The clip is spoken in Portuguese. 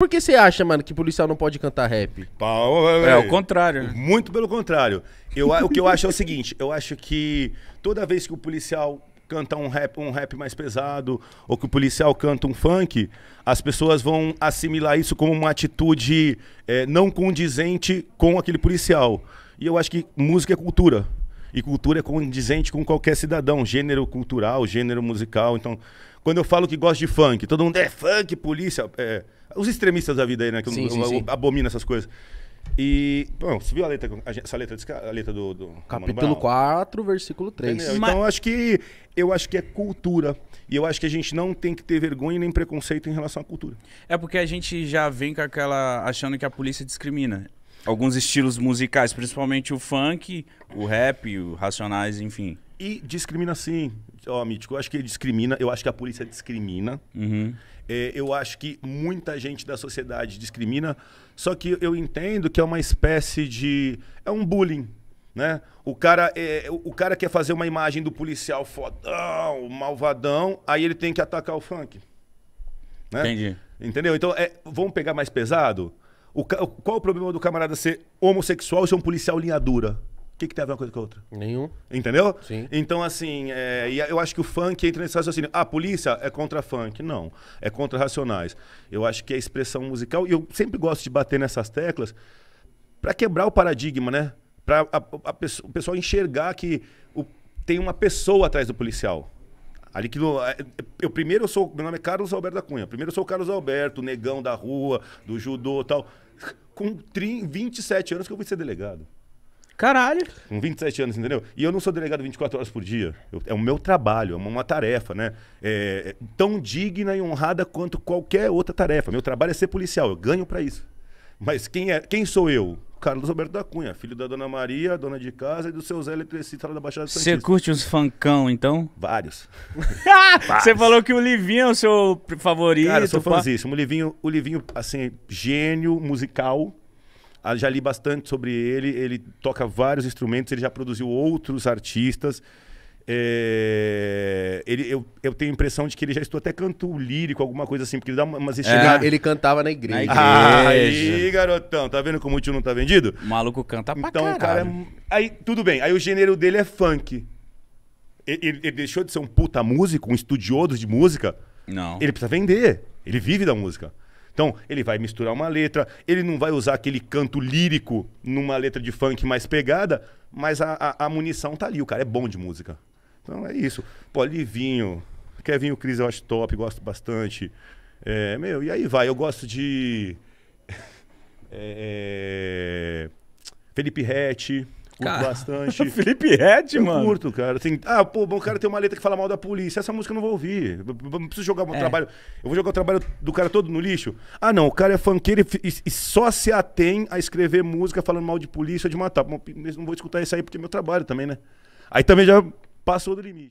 Por que você acha, mano, que policial não pode cantar rap? é, o contrário. Muito pelo contrário. Eu, o que eu acho é o seguinte: eu acho que toda vez que o policial canta um rap, um rap mais pesado, ou que o policial canta um funk, as pessoas vão assimilar isso como uma atitude é, não condizente com aquele policial. E eu acho que música é cultura. E cultura é condizente com qualquer cidadão, gênero cultural, gênero musical. Então, quando eu falo que gosto de funk, todo mundo é funk, polícia. É, os extremistas da vida aí, né? Que sim, eu, sim, eu, sim. essas coisas. E, bom, você viu a letra, a, essa letra, a letra do, do Capítulo 4, versículo 3. Então, eu acho que eu acho que é cultura. E eu acho que a gente não tem que ter vergonha nem preconceito em relação à cultura. É porque a gente já vem com aquela achando que a polícia discrimina alguns estilos musicais, principalmente o funk, o rap, o racionais, enfim. E discrimina sim, ó, oh, Mítico, eu acho que ele discrimina, eu acho que a polícia discrimina. Uhum. É, eu acho que muita gente da sociedade discrimina, só que eu entendo que é uma espécie de. É um bullying, né? O cara, é, o cara quer fazer uma imagem do policial fodão, malvadão, aí ele tem que atacar o funk. Né? Entendi. Entendeu? Então, é, vamos pegar mais pesado? O, qual o problema do camarada ser homossexual e ser um policial linha dura? O que, que tem a ver uma coisa com a outra? Nenhum. Entendeu? Sim. Então, assim, é, eu acho que o funk entra nesse raciocínio. Ah, a polícia é contra funk. Não. É contra racionais. Eu acho que é expressão musical. E eu sempre gosto de bater nessas teclas para quebrar o paradigma, né? Para o pessoal enxergar que o, tem uma pessoa atrás do policial. Ali que é, é, eu primeiro eu sou, meu nome é Carlos Alberto da Cunha. Primeiro eu sou o Carlos Alberto, negão da rua, do judô, tal com 30, 27 anos que eu fui ser delegado. Caralho. Com 27 anos, entendeu? E eu não sou delegado 24 horas por dia. Eu, é o meu trabalho, é uma, uma tarefa, né? É, é tão digna e honrada quanto qualquer outra tarefa. Meu trabalho é ser policial, eu ganho para isso. Mas quem, é, quem sou eu? Carlos Alberto da Cunha, filho da Dona Maria, dona de casa, e do seu Zé Eletricista lá da Baixada Santista. Você curte uns fancão, então? Vários. Você falou que o Livinho é o seu favorito. Cara, eu sou fãzíssimo. O Livinho, o Livinho, assim, gênio musical. Ah, já li bastante sobre ele. Ele toca vários instrumentos, ele já produziu outros artistas. É, ele, eu, eu tenho a impressão de que ele já estudou até canto lírico, alguma coisa assim, porque ele dá umas É, ele cantava na igreja. Na ah, igreja. aí, garotão, tá vendo como o tio não tá vendido? O maluco canta pra Então, caralho. cara. É- aí, tudo bem. Aí o gênero dele é funk. Ele, ele, ele deixou de ser um puta músico, um estudioso de música. Não. Ele precisa vender. Ele vive da música. Então, ele vai misturar uma letra, ele não vai usar aquele canto lírico numa letra de funk mais pegada, mas a, a, a munição tá ali. O cara é bom de música. Então é isso. Polivinho. vinho Cris eu acho top, gosto bastante. É, meu, e aí vai. Eu gosto de. É, é, Felipe Rett. Curto cara, bastante. Felipe Rett, eu mano. Curto, cara. Assim, ah, pô, o cara tem uma letra que fala mal da polícia. Essa música eu não vou ouvir. Eu não preciso jogar o é. trabalho. Eu vou jogar o trabalho do cara todo no lixo. Ah, não. O cara é funkeiro e, e só se atém a escrever música falando mal de polícia ou de matar. Não vou escutar isso aí porque é meu trabalho também, né? Aí também já passou do limite.